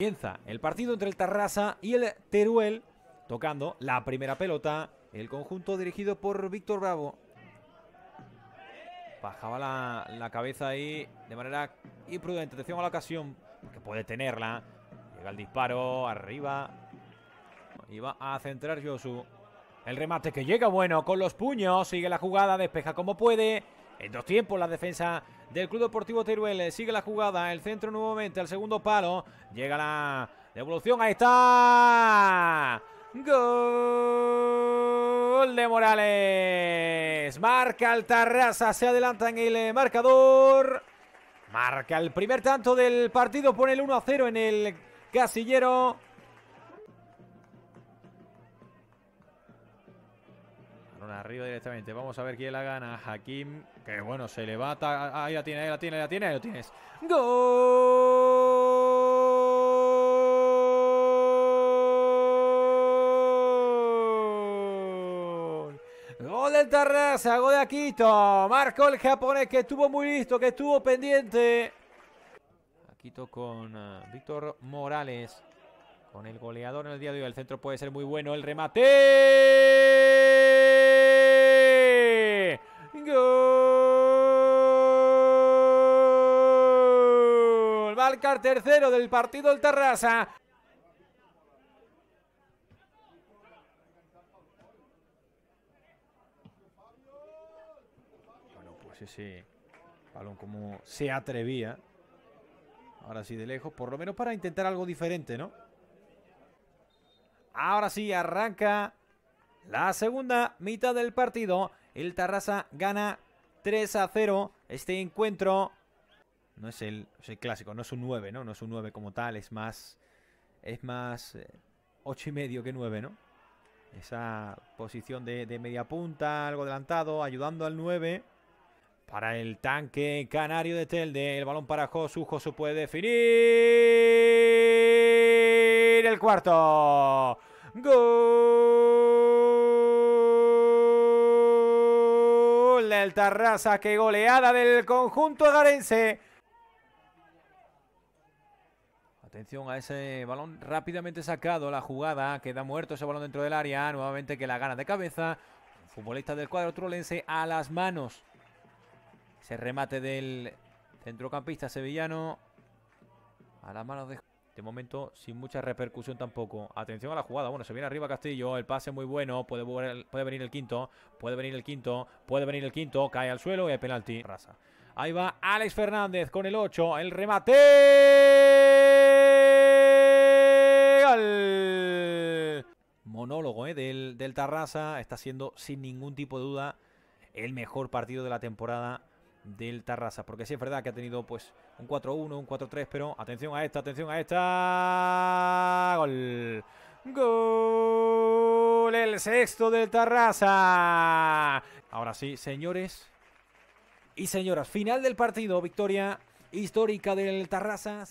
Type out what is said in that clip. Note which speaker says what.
Speaker 1: Comienza el partido entre el Tarrasa y el Teruel, tocando la primera pelota, el conjunto dirigido por Víctor Bravo. Bajaba la, cabeza ahí de manera imprudente, atención a la ocasión, que puede tenerla. Llega el disparo, arriba. Y va a centrar Josu. El remate que llega bueno con los puños, sigue la jugada, despeja como puede en dos tiempos la defensa del Club Deportivo Teruel. Eh, sigue la jugada, el centro nuevamente, al segundo palo. Llega la devolución, ahí está. Gol de Morales. Marca el se adelanta en el eh, marcador. Marca el primer tanto del partido, pone el 1 a 0 en el casillero. directamente. Vamos a ver quién la gana. Hakim, que bueno, se levanta. Ah, ahí la tiene, ahí la tiene, ahí la tiene, ahí lo tienes. ¡Gol! Gol del Tarrasa, gol de Aquito Marcó el japonés que estuvo muy listo, que estuvo pendiente. Aquito con ah, Víctor Morales. Con el goleador en el día de hoy. El centro puede ser muy bueno. El remate. tercero del partido el terraza Bueno, pues ese balón como se atrevía. Ahora sí de lejos, por lo menos para intentar algo diferente, ¿no? Ahora sí arranca la segunda mitad del partido. El terraza gana 3 a 0 este encuentro no es el, clásico, no es un 9, ¿no? No es un 9 como tal, es más. Es más 8 eh, y medio que 9, ¿no? Esa posición de, media punta, algo adelantado, ayudando al 9. Para el tanque canario de Telde. El balón para Josu. Josu puede definir. El cuarto. Gol del Tarraza. Qué goleada del conjunto garense. Atención a ese balón rápidamente sacado, la jugada, queda muerto ese balón dentro del área, nuevamente que la gana de cabeza, futbolista del cuadro trulense a las manos. Ese remate del centrocampista sevillano a las manos de... De momento sin mucha repercusión tampoco. Atención a la jugada. Bueno, se viene arriba Castillo. El pase muy bueno. Puede, venir el quinto. Puede venir el quinto. Puede venir el quinto. Cae al suelo y hay penalti. Ahí va Alex Fernández con el 8. El remate. ¿eh? del, del Tarrasa. Está siendo sin ningún tipo de duda el mejor partido de la temporada del Tarrasa. Porque sí es verdad que ha tenido pues un 4-1, un 4-3, pero atención a esta, atención a esta. Gol. Gol. El sexto del Tarrasa. Ahora sí, señores y señoras, final del partido, victoria histórica del Tarrasa.